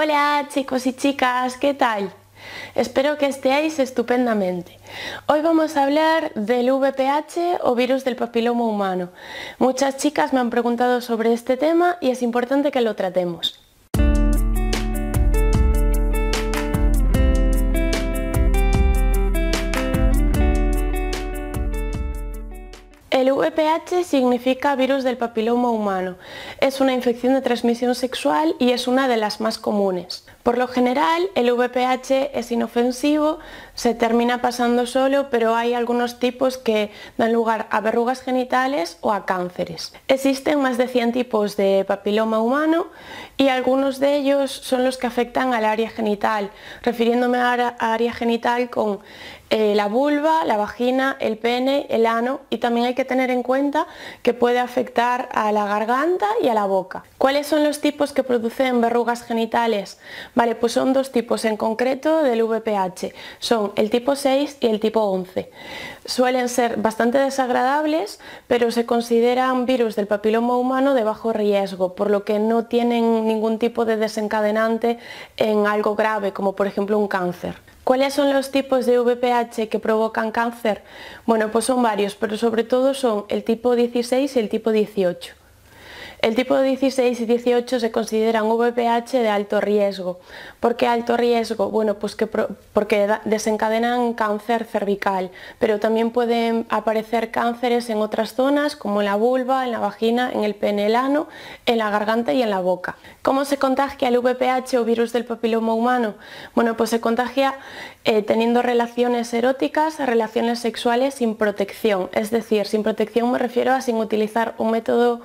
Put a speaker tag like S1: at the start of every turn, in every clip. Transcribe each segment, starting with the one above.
S1: Hola chicos y chicas, ¿qué tal? Espero que estéis estupendamente. Hoy vamos a hablar del VPH o virus del papiloma humano. Muchas chicas me han preguntado sobre este tema y es importante que lo tratemos. El VPH significa virus del papiloma humano. Es una infección de transmisión sexual y es una de las más comunes. Por lo general el VPH es inofensivo, se termina pasando solo, pero hay algunos tipos que dan lugar a verrugas genitales o a cánceres. Existen más de 100 tipos de papiloma humano y algunos de ellos son los que afectan al área genital, refiriéndome a área genital con eh, la vulva, la vagina, el pene, el ano y también hay que tener en cuenta que puede afectar a la garganta y a la boca. ¿Cuáles son los tipos que producen verrugas genitales? Vale, pues son dos tipos en concreto del VPH, son el tipo 6 y el tipo 11. Suelen ser bastante desagradables, pero se consideran virus del papiloma humano de bajo riesgo, por lo que no tienen ningún tipo de desencadenante en algo grave, como por ejemplo un cáncer. ¿Cuáles son los tipos de VPH que provocan cáncer? Bueno, pues son varios, pero sobre todo son el tipo 16 y el tipo 18. El tipo 16 y 18 se consideran VPH de alto riesgo. ¿Por qué alto riesgo? Bueno, pues que porque desencadenan cáncer cervical, pero también pueden aparecer cánceres en otras zonas como en la vulva, en la vagina, en el pene, el ano, en la garganta y en la boca. ¿Cómo se contagia el VPH o virus del papiloma humano? Bueno, pues se contagia eh, teniendo relaciones eróticas, relaciones sexuales sin protección, es decir, sin protección me refiero a sin utilizar un método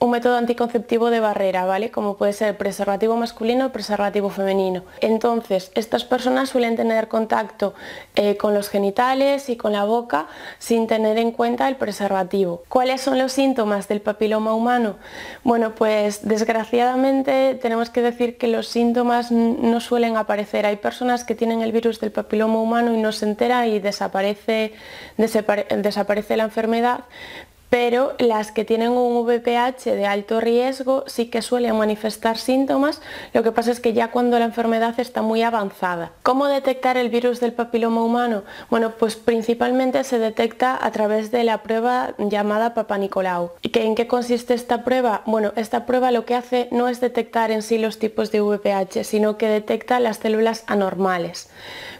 S1: un método anticonceptivo de barrera, ¿vale? Como puede ser preservativo masculino o preservativo femenino. Entonces, estas personas suelen tener contacto eh, con los genitales y con la boca sin tener en cuenta el preservativo. ¿Cuáles son los síntomas del papiloma humano? Bueno, pues desgraciadamente tenemos que decir que los síntomas no suelen aparecer. Hay personas que tienen el virus del papiloma humano y no se entera y desaparece la enfermedad, pero las que tienen un VPH de alto riesgo sí que suelen manifestar síntomas, lo que pasa es que ya cuando la enfermedad está muy avanzada. ¿Cómo detectar el virus del papiloma humano? Bueno, pues principalmente se detecta a través de la prueba llamada Papa Nicolau. ¿Y en qué consiste esta prueba? Bueno, esta prueba lo que hace no es detectar en sí los tipos de VPH, sino que detecta las células anormales.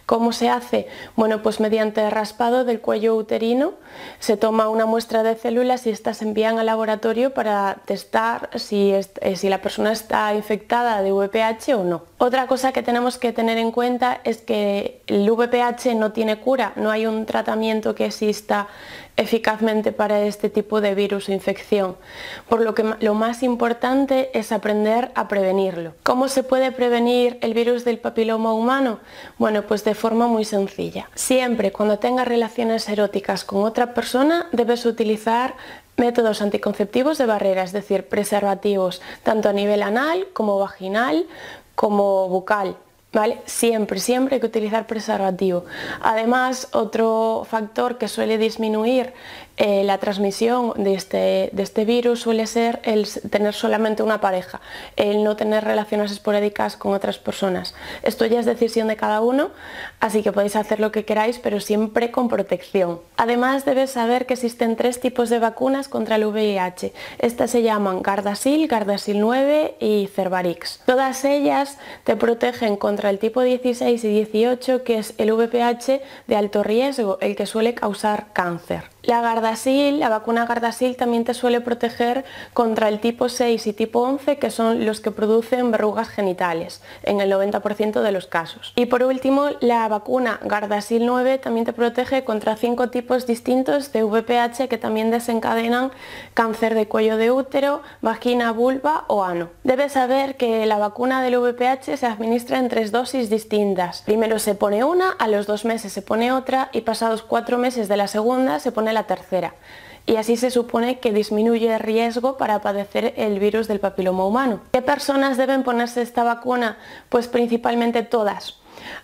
S1: ¿Cómo se hace? Bueno, pues mediante raspado del cuello uterino se toma una muestra de células y estas se envían al laboratorio para testar si, eh, la persona está infectada de VPH o no. Otra cosa que tenemos que tener en cuenta es que el VPH no tiene cura, no hay un tratamiento que exista eficazmente para este tipo de virus o infección, por lo que lo más importante es aprender a prevenirlo. ¿Cómo se puede prevenir el virus del papiloma humano? Bueno, pues de forma muy sencilla. Siempre cuando tengas relaciones eróticas con otra persona debes utilizar métodos anticonceptivos de barrera, es decir, preservativos, tanto a nivel anal como vaginal como bucal. ¿Vale? Siempre, siempre hay que utilizar preservativo. Además, otro factor que suele disminuir eh, la transmisión de este, de este, virus suele ser el tener solamente una pareja, el no tener relaciones esporádicas con otras personas. Esto ya es decisión de cada uno, así que podéis hacer lo que queráis, pero siempre con protección. Además, debes saber que existen tres tipos de vacunas contra el VIH. Estas se llaman Gardasil, Gardasil 9 y Cervarix. Todas ellas te protegen contra el tipo 16 y 18, que es el VPH de alto riesgo, el que suele causar cáncer. La Gardasil, la vacuna Gardasil también te suele proteger contra el tipo 6 y tipo 11, que son los que producen verrugas genitales, en el 90% de los casos. Y por último, la vacuna Gardasil 9 también te protege contra cinco tipos distintos de VPH que también desencadenan cáncer de cuello de útero, vagina, vulva o ano. Debes saber que la vacuna del VPH se administra en tres dosis distintas. Primero se pone una, a los dos meses se pone otra y pasados cuatro meses de la segunda se pone la tercera y así se supone que disminuye el riesgo para padecer el virus del papiloma humano. ¿Qué personas deben ponerse esta vacuna? Pues principalmente todas.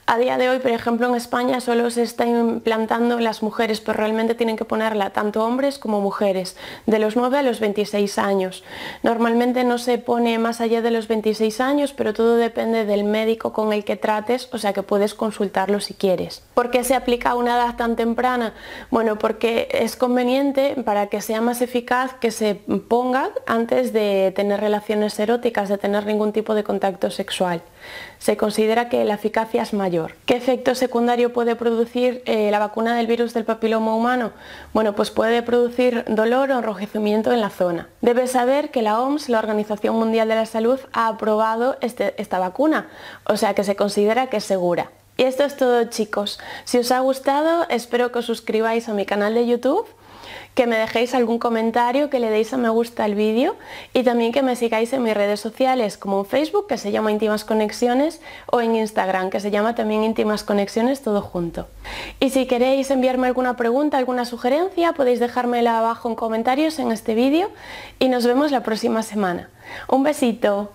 S1: A día de hoy, por ejemplo, en España solo se está implantando las mujeres, pero realmente tienen que ponerla tanto hombres como mujeres, de los 9 a los 26 años. Normalmente no se pone más allá de los 26 años, pero todo depende del médico con el que trates, o sea que puedes consultarlo si quieres. ¿Por qué se aplica a una edad tan temprana? Bueno, porque es conveniente para que sea más eficaz que se ponga antes de tener relaciones eróticas, de tener ningún tipo de contacto sexual. Se considera que la eficacia mayor. ¿Qué efecto secundario puede producir eh, la vacuna del virus del papiloma humano? Bueno, pues puede producir dolor o enrojecimiento en la zona. Debes saber que la OMS, la Organización Mundial de la Salud, ha aprobado este, esta vacuna, o sea que se considera que es segura. Y esto es todo chicos. Si os ha gustado, espero que os suscribáis a mi canal de YouTube que me dejéis algún comentario, que le deis a me gusta al vídeo y también que me sigáis en mis redes sociales como en Facebook que se llama Íntimas Conexiones o en Instagram que se llama también Íntimas Conexiones todo junto. Y si queréis enviarme alguna pregunta, alguna sugerencia, podéis dejármela abajo en comentarios en este vídeo y nos vemos la próxima semana. Un besito.